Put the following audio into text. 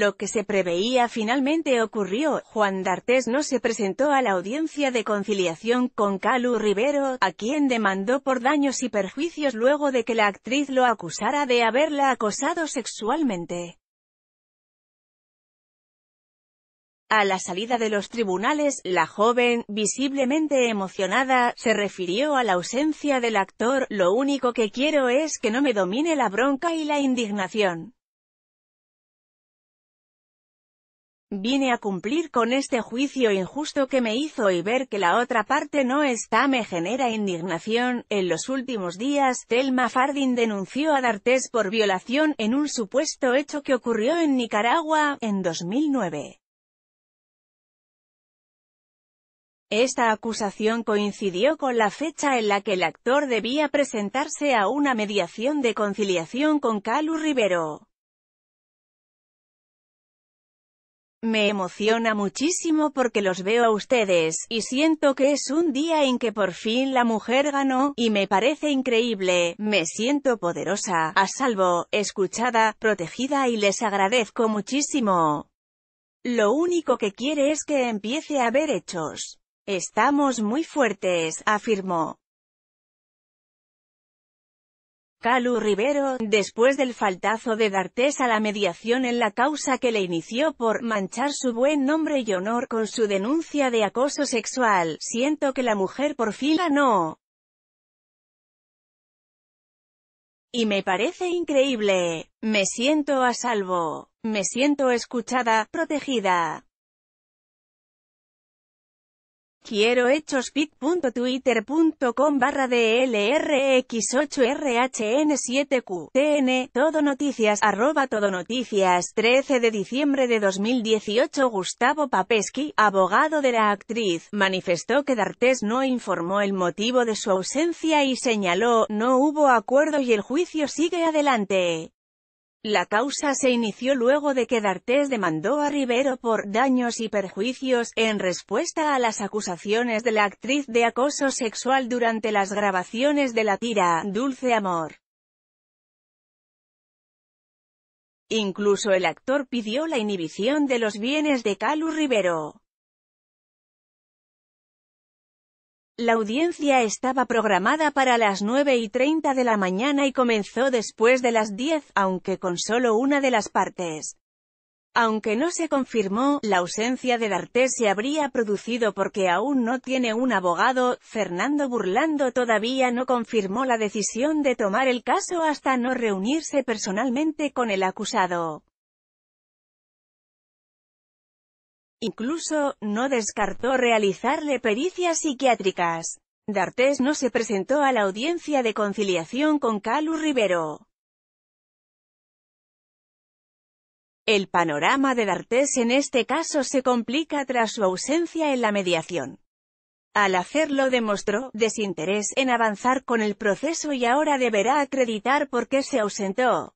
Lo que se preveía finalmente ocurrió, Juan D'Artes no se presentó a la audiencia de conciliación con Calu Rivero, a quien demandó por daños y perjuicios luego de que la actriz lo acusara de haberla acosado sexualmente. A la salida de los tribunales, la joven, visiblemente emocionada, se refirió a la ausencia del actor, lo único que quiero es que no me domine la bronca y la indignación. Vine a cumplir con este juicio injusto que me hizo y ver que la otra parte no está me genera indignación. En los últimos días, Telma Fardin denunció a D'Artes por violación en un supuesto hecho que ocurrió en Nicaragua, en 2009. Esta acusación coincidió con la fecha en la que el actor debía presentarse a una mediación de conciliación con Calu Rivero. Me emociona muchísimo porque los veo a ustedes, y siento que es un día en que por fin la mujer ganó, y me parece increíble, me siento poderosa, a salvo, escuchada, protegida y les agradezco muchísimo. Lo único que quiere es que empiece a haber hechos. Estamos muy fuertes, afirmó. Calu Rivero, después del faltazo de D'Artes a la mediación en la causa que le inició por manchar su buen nombre y honor con su denuncia de acoso sexual, siento que la mujer por fin no. Y me parece increíble. Me siento a salvo. Me siento escuchada, protegida. Quiero hechos barra DLRX8RHN7QTN, todo noticias, arroba todo noticias, 13 de diciembre de 2018 Gustavo Papeski, abogado de la actriz, manifestó que D'Artes no informó el motivo de su ausencia y señaló, no hubo acuerdo y el juicio sigue adelante. La causa se inició luego de que D'Artés demandó a Rivero por daños y perjuicios, en respuesta a las acusaciones de la actriz de acoso sexual durante las grabaciones de la tira Dulce Amor. Incluso el actor pidió la inhibición de los bienes de Calu Rivero. La audiencia estaba programada para las 9 y 30 de la mañana y comenzó después de las 10, aunque con solo una de las partes. Aunque no se confirmó, la ausencia de D'Artes se habría producido porque aún no tiene un abogado, Fernando Burlando todavía no confirmó la decisión de tomar el caso hasta no reunirse personalmente con el acusado. Incluso, no descartó realizarle pericias psiquiátricas. D'Artés no se presentó a la audiencia de conciliación con Calu Rivero. El panorama de D'Artés en este caso se complica tras su ausencia en la mediación. Al hacerlo demostró desinterés en avanzar con el proceso y ahora deberá acreditar por qué se ausentó.